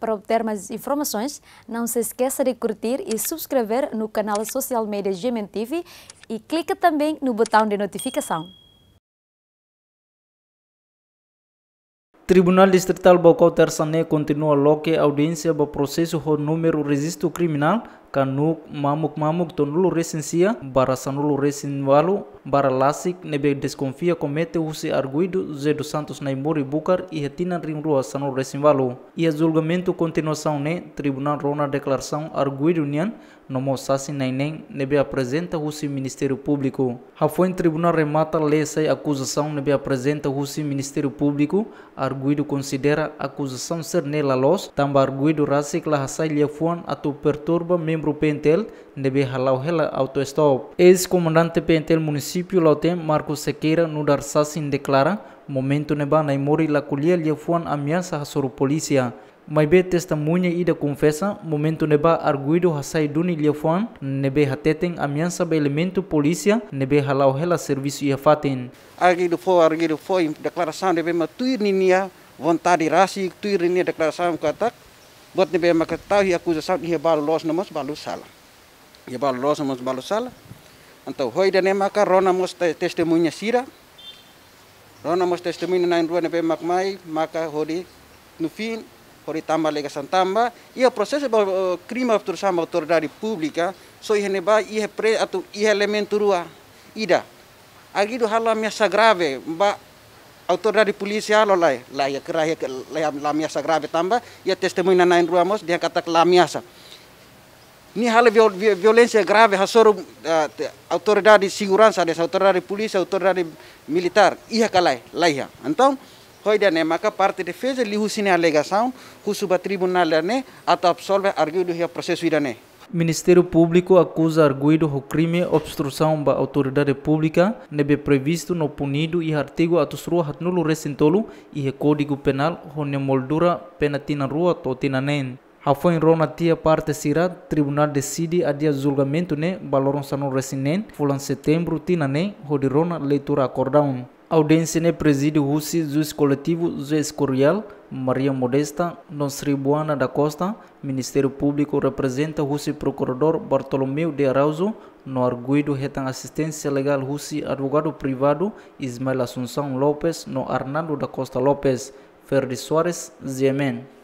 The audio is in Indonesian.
Para obter mais informações, não se esqueça de curtir e subscrever no canal Social Media Gemen TV e clique também no botão de notificação. Tribunal Distrital Bocó Terçané continua logo a audiência do processo do número registro criminal kanuk mamuk mamuk to nulu resin sia bara sanulu resin walu bara lasik nebe desconfia comete se arguido Zé dos Santos e Bucar e retina ringrua sanulu resin walu e julgamento continuação ne tribunal rona declaração arguido nian sasi sassi nainen nebe apresenta use Ministério Público em tribunal remata lei sai acusação nebe apresenta use Ministério Público arguido considera acusação ser nela los tamba arguido rasik la hasai a atu perturba mesmo membro Pentel nebe halau hela auto stop. Ex-comandante Pentel municipio Lautem Marcos Sequeira no dar Momentum declara neba naimori mori la culia lhe fuan ameaça a soro polícia. Maibe ida confessa Momentum neba arguido hasai duni lhe fuan nebe hateten ameaça be elemento polícia nebe halau hela serviço ia faten. Arguido foi, arguido foi, declaração nebe matuir ninia vontade rasi tuir ninia declaração katak bot ne be makatau hi acusação hi balu los namos balu salah hi balu los namos balu salah então hoi dane maka rona mos testimonya sira rona mos testimonya na rua nih be makmai maka hori no fim hori tamba alegação tamba e o processo eh, ba sama autorização dari pública so i ne ba i pre atau iya elemen rua ida agido hala ameaça grave mbak autoridade polisi ya, ya, ya la ia kera ia ya la ameaça grave tambah ia testemunha na ruamos dia kata la ameaça ni hal violência grave hasoro uh, eh, autoridade de segurança autor dari polisi autor dari militer ia kalai lai ya antong Hoida ne maka parte defesa lihusine husine alegação husuba tribunal ne atau absolve arguido ia proses ida ne Ministério Público acusa arguido o crime obstrução à autoridade pública, nebe previsto no punido e artigo atusrua hatnulu recintolo e Código Penal, onde moldura penatina rua totinanen. Hafo em Rona tia parte sira, tribunal decide adia julgamento ne, baloron sanu resinen, fulan tina setembro hodi rodirona leitura acordaun. Audiência ne presídio Rusi Juiz Coletivo Juiz Curiel, Maria Modesta, Nosri Buana da Costa, Ministério Público representa Rusi Procurador Bartolomeu de Arauzo, no arguido retan assistência legal Rusi Advogado Privado Ismael Assunção Lopes, no Arnaldo da Costa Lopes, Ferdi Soares, Ziemen.